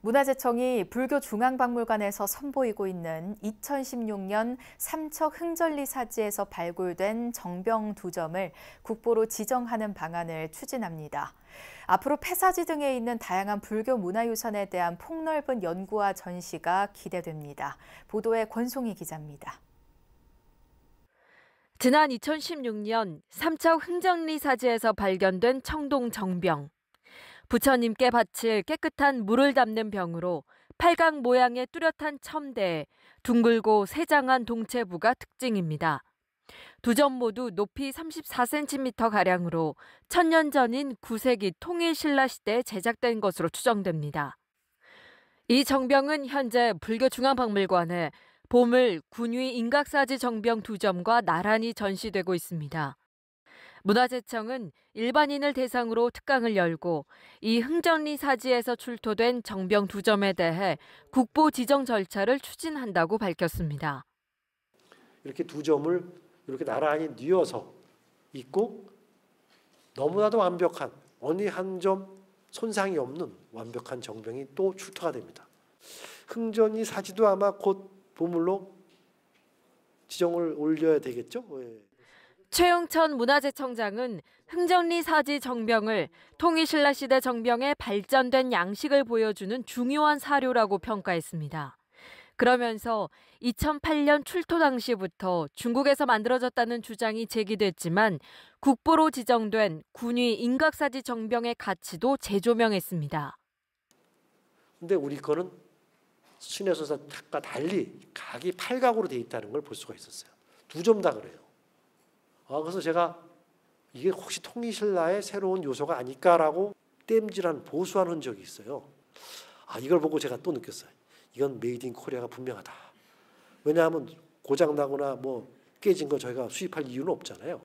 문화재청이 불교중앙박물관에서 선보이고 있는 2016년 삼척 흥절리 사지에서 발굴된 정병 두 점을 국보로 지정하는 방안을 추진합니다. 앞으로 폐사지 등에 있는 다양한 불교 문화유산에 대한 폭넓은 연구와 전시가 기대됩니다. 보도에 권송희 기자입니다. 지난 2016년 삼척 흥정리 사지에서 발견된 청동 정병. 부처님께 바칠 깨끗한 물을 담는 병으로 팔각 모양의 뚜렷한 첨대에 둥글고 세장한 동체부가 특징입니다. 두 점 모두 높이 34cm가량으로 천년 전인 9세기 통일신라 시대에 제작된 것으로 추정됩니다. 이 정병은 현재 불교중앙박물관에 보물 군위 인각사지 정병 두 점과 나란히 전시되고 있습니다. 문화재청은 일반인을 대상으로 특강을 열고 이 흥정리 사지에서 출토된 정병 두 점에 대해 국보 지정 절차를 추진한다고 밝혔습니다. 이렇게 두 점을 이렇게 나란히 뉘어서 있고 너무나도 완벽한 어느 한 점 손상이 없는 완벽한 정병이 또 출토가 됩니다. 흥전이 사지도 아마 곧 보물로 지정을 올려야 되겠죠. 예. 최용천 문화재청장은 흥정리 사지 정병을 통일신라 시대 정병의 발전된 양식을 보여주는 중요한 사료라고 평가했습니다. 그러면서 2008년 출토 당시부터 중국에서 만들어졌다는 주장이 제기됐지만 국보로 지정된 군위 인각사지 정병의 가치도 재조명했습니다. 근데 우리 거는 신해소사 탁과 달리 각이 팔각으로 돼 있다는 걸 볼 수가 있었어요. 두 점 다 그래요. 아, 그래서 제가 이게 혹시 통일신라의 새로운 요소가 아닐까라고 땜질한 보수한 흔적이 있어요. 아, 이걸 보고 제가 또 느꼈어요. 이건 메이드 인 코리아가 분명하다. 왜냐하면 고장나거나 뭐 깨진 거 저희가 수입할 이유는 없잖아요.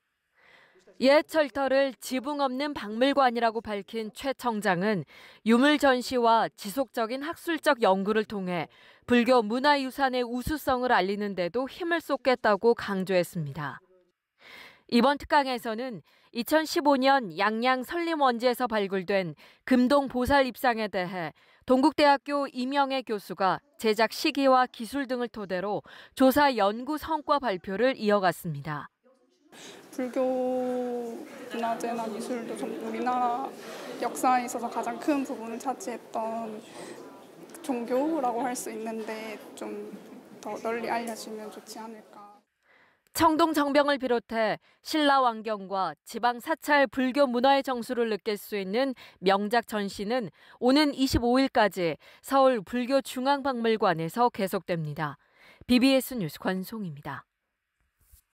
옛 철터를 지붕 없는 박물관이라고 밝힌 최 청장은 유물 전시와 지속적인 학술적 연구를 통해 불교 문화유산의 우수성을 알리는 데도 힘을 쏟겠다고 강조했습니다. 이번 특강에서는 2015년 양양 설림원지에서 발굴된 금동 보살 입상에 대해 동국대학교 이명애 교수가 제작 시기와 기술 등을 토대로 조사 연구 성과 발표를 이어갔습니다. 불교나 제나 미술도 우리나라 역사에 있어서 가장 큰 부분을 차지했던 종교라고 할 수 있는데 좀 더 널리 알려지면 좋지 않을까. 청동 정병을 비롯해 신라 왕경과 지방 사찰 불교 문화의 정수를 느낄 수 있는 명작 전시는 오는 25일까지 서울 불교중앙박물관에서 계속됩니다. BBS 뉴스 관송입니다.